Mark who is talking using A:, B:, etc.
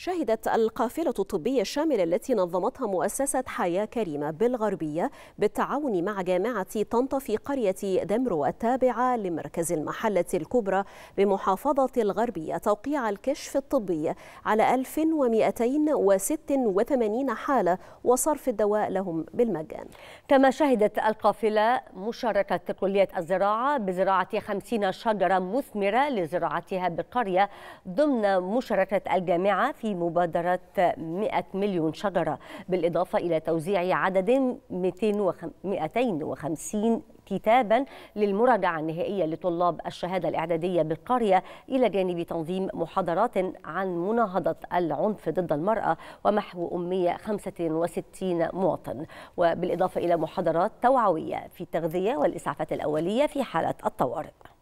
A: شهدت القافلة الطبية الشاملة التي نظمتها مؤسسة حياة كريمة بالغربية بالتعاون مع جامعة طنطا في قرية دمرو التابعة لمركز المحلة الكبرى بمحافظة الغربية توقيع الكشف الطبي على 1286 حالة وصرف الدواء لهم بالمجان
B: كما شهدت القافلة مشاركة كلية الزراعة بزراعة 50 شجرة مثمرة لزراعتها بالقرية ضمن مشاركة الجامعة في في مبادرة 100 مليون شجرة بالإضافة إلى توزيع عدد 250 كتابا للمراجعة النهائية لطلاب الشهادة الإعدادية بالقرية إلى جانب تنظيم محاضرات عن مناهضة العنف ضد المرأة ومحو أمية 65 مواطن وبالإضافة إلى محاضرات توعوية في التغذية والإسعافات الأولية في حالة الطوارئ